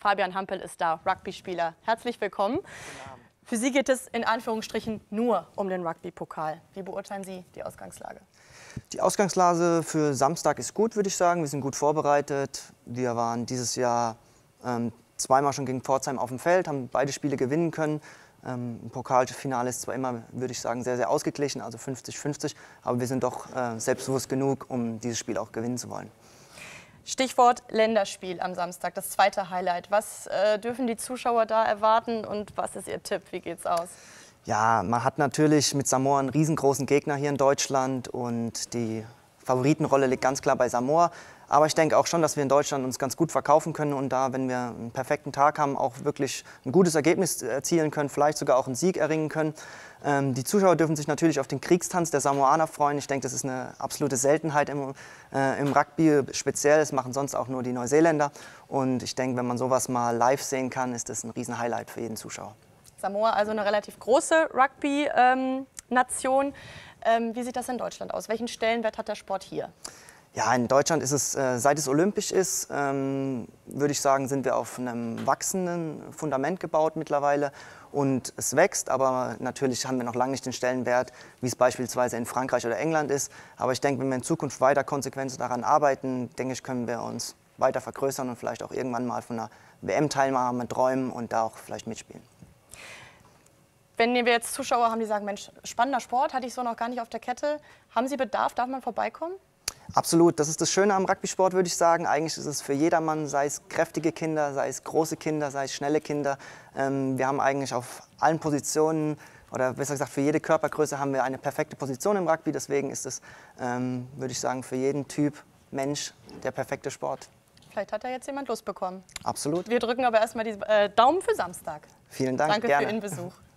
Fabian Hampel ist da, Rugby-Spieler. Herzlich willkommen. Für Sie geht es in Anführungsstrichen nur um den Rugby-Pokal. Wie beurteilen Sie die Ausgangslage? Die Ausgangslage für Samstag ist gut, würde ich sagen. Wir sind gut vorbereitet. Wir waren dieses Jahr ähm, zweimal schon gegen Pforzheim auf dem Feld, haben beide Spiele gewinnen können. Ähm, Ein Pokalfinale ist zwar immer, würde ich sagen, sehr, sehr ausgeglichen, also 50-50, aber wir sind doch äh, selbstbewusst genug, um dieses Spiel auch gewinnen zu wollen. Stichwort Länderspiel am Samstag, das zweite Highlight. Was äh, dürfen die Zuschauer da erwarten und was ist Ihr Tipp? Wie geht's aus? Ja, man hat natürlich mit Samoa einen riesengroßen Gegner hier in Deutschland und die Favoritenrolle liegt ganz klar bei Samoa. Aber ich denke auch schon, dass wir in Deutschland uns ganz gut verkaufen können und da, wenn wir einen perfekten Tag haben, auch wirklich ein gutes Ergebnis äh, erzielen können, vielleicht sogar auch einen Sieg erringen können. Ähm, die Zuschauer dürfen sich natürlich auf den Kriegstanz der Samoaner freuen. Ich denke, das ist eine absolute Seltenheit im, äh, im Rugby speziell. Das machen sonst auch nur die Neuseeländer. Und ich denke, wenn man sowas mal live sehen kann, ist das ein Riesenhighlight für jeden Zuschauer. Samoa also eine relativ große Rugby-Nation. Ähm, ähm, wie sieht das in Deutschland aus? Welchen Stellenwert hat der Sport hier? Ja, in Deutschland ist es, äh, seit es olympisch ist, ähm, würde ich sagen, sind wir auf einem wachsenden Fundament gebaut mittlerweile. Und es wächst, aber natürlich haben wir noch lange nicht den Stellenwert, wie es beispielsweise in Frankreich oder England ist. Aber ich denke, wenn wir in Zukunft weiter konsequent daran arbeiten, denke ich, können wir uns weiter vergrößern und vielleicht auch irgendwann mal von einer WM-Teilnahme träumen und da auch vielleicht mitspielen wenn wir jetzt Zuschauer haben, die sagen, Mensch, spannender Sport, hatte ich so noch gar nicht auf der Kette. Haben Sie Bedarf? Darf man vorbeikommen? Absolut. Das ist das Schöne am Rugby-Sport, würde ich sagen. Eigentlich ist es für jedermann, sei es kräftige Kinder, sei es große Kinder, sei es schnelle Kinder. Ähm, wir haben eigentlich auf allen Positionen oder besser gesagt für jede Körpergröße haben wir eine perfekte Position im Rugby. Deswegen ist es, ähm, würde ich sagen, für jeden Typ Mensch der perfekte Sport. Vielleicht hat da jetzt jemand Lust bekommen. Absolut. Wir drücken aber erstmal die äh, Daumen für Samstag. Vielen Dank. Danke gerne. für Ihren Besuch.